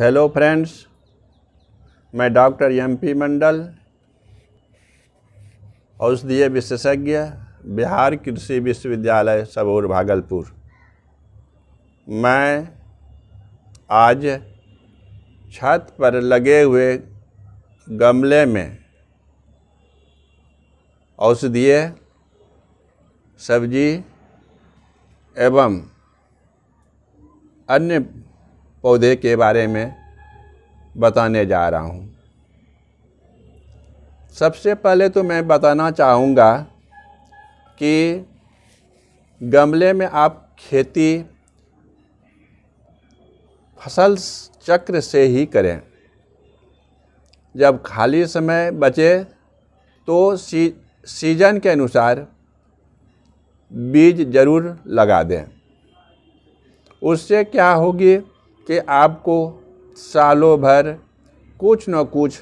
hello friends मैं doctor M P Mandal औषधीय विशेषज्ञ बिहार कृषि विश्वविद्यालय सबूर भागलपुर मैं आज छत पर लगे हुए गमले में औषधीय सब्जी एवं अन्य पौधे के बारे में बताने जा रहा हूँ सबसे पहले तो मैं बताना चाहूँगा कि गमले में आप खेती फसल चक्र से ही करें जब खाली समय बचे तो सी, सीजन के अनुसार बीज ज़रूर लगा दें उससे क्या होगी कि आपको सालों भर कुछ न कुछ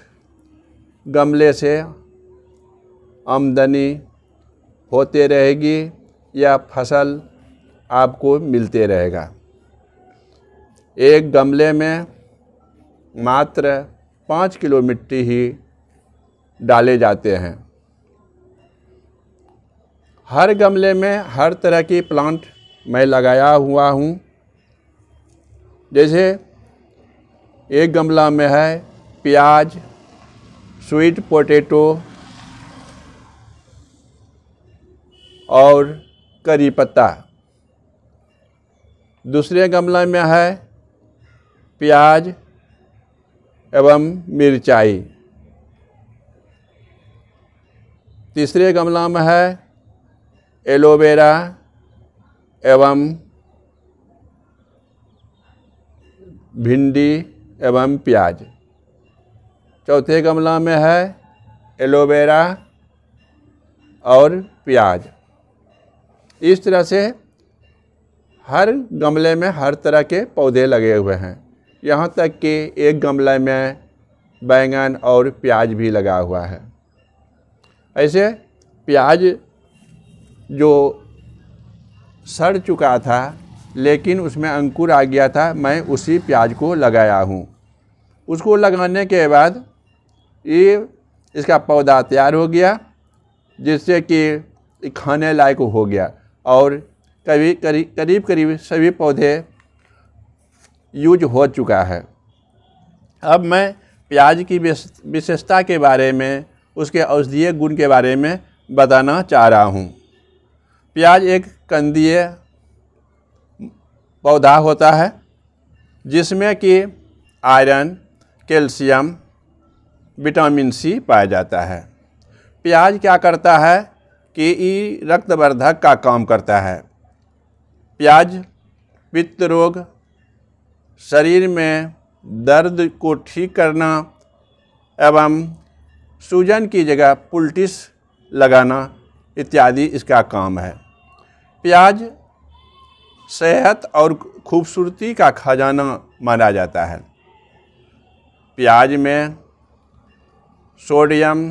गमले से आमदनी होते रहेगी या फसल आपको मिलते रहेगा एक गमले में मात्र पाँच किलो मिट्टी ही डाले जाते हैं हर गमले में हर तरह की प्लांट मैं लगाया हुआ हूँ जैसे एक गमला में है प्याज स्वीट पोटैटो और करी पत्ता दूसरे गमला में है प्याज एवं मिर्चाई तीसरे गमला में है एलोवेरा एवं भिंडी एवं प्याज चौथे गमला में है एलोवेरा और प्याज इस तरह से हर गमले में हर तरह के पौधे लगे हुए हैं यहाँ तक कि एक गमले में बैंगन और प्याज भी लगा हुआ है ऐसे प्याज जो सड़ चुका था लेकिन उसमें अंकुर आ गया था मैं उसी प्याज को लगाया हूँ उसको लगाने के बाद ये इसका पौधा तैयार हो गया जिससे कि खाने लायक हो गया और कभी करीब करीब करीब सभी पौधे यूज हो चुका है अब मैं प्याज की विशेषता के बारे में उसके औषधीय गुण के बारे में बताना चाह रहा हूँ प्याज एक कंदीय पौधा होता है जिसमें कि आयरन कैल्शियम विटामिन सी पाया जाता है प्याज क्या करता है कि ई रक्तवर्धक का काम करता है प्याज पित्त रोग शरीर में दर्द को ठीक करना एवं सूजन की जगह पुलटिस लगाना इत्यादि इसका काम है प्याज सेहत और खूबसूरती का खजाना माना जाता है प्याज में sodium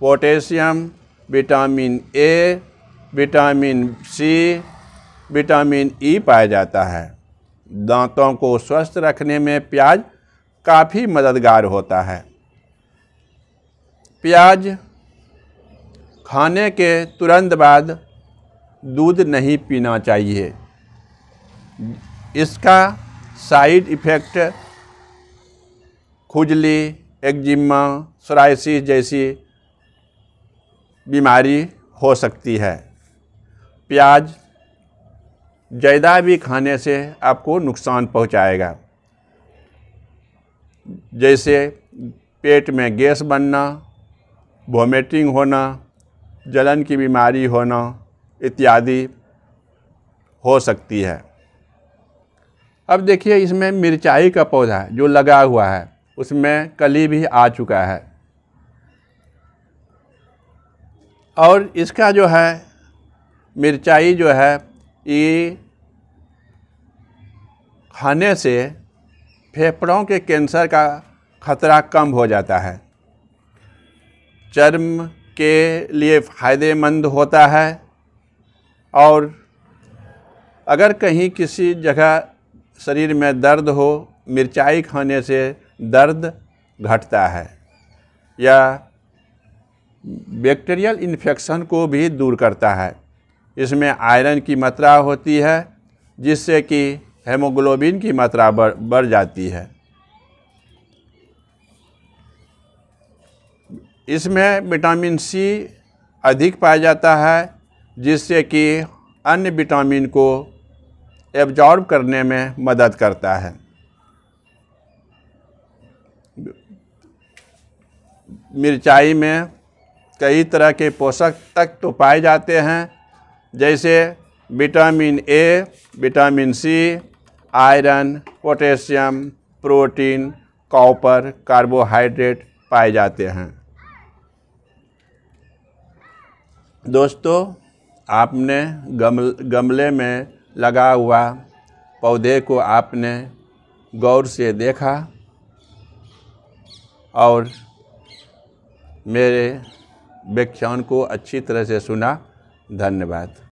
potassium vitamin A vitamin C vitamin E e पाया जाता है दांतों को स्वस्थ रखने में प्याज काफ़ी मददगार होता है प्याज खाने के तुरंत बाद दूध नहीं पीना चाहिए इसका साइड इफ़ेक्ट खुजली एक्जिमा सोराइसिस जैसी बीमारी हो सकती है प्याज ज़्यादा भी खाने से आपको नुकसान पहुंचाएगा जैसे पेट में गैस बनना वोमिटिंग होना जलन की बीमारी होना इत्यादि हो सकती है अब देखिए इसमें मिर्चाई का पौधा जो लगा हुआ है उसमें कली भी आ चुका है और इसका जो है मिर्चाई जो है ये खाने से फेफड़ों के कैंसर का खतरा कम हो जाता है चर्म के लिए फ़ायदेमंद होता है और अगर कहीं किसी जगह शरीर में दर्द हो मिर्चाई खाने से दर्द घटता है या बैक्टीरियल इन्फेक्शन को भी दूर करता है इसमें आयरन की मात्रा होती है जिससे कि हेमोग्लोबिन की मात्रा बढ़ बढ़ जाती है इसमें विटामिन सी अधिक पाया जाता है जिससे कि अन्य विटामिन को एब्जॉर्ब करने में मदद करता है मिर्चाई में कई तरह के पोषक तत्व तो पाए जाते हैं जैसे vitamin A vitamin C iron potassium protein copper carbohydrate पाए जाते हैं दोस्तों आपने गमल गमले में लगा हुआ पौधे को आपने गौर से देखा और मेरे व्याख्यान को अच्छी तरह से सुना धन्यवाद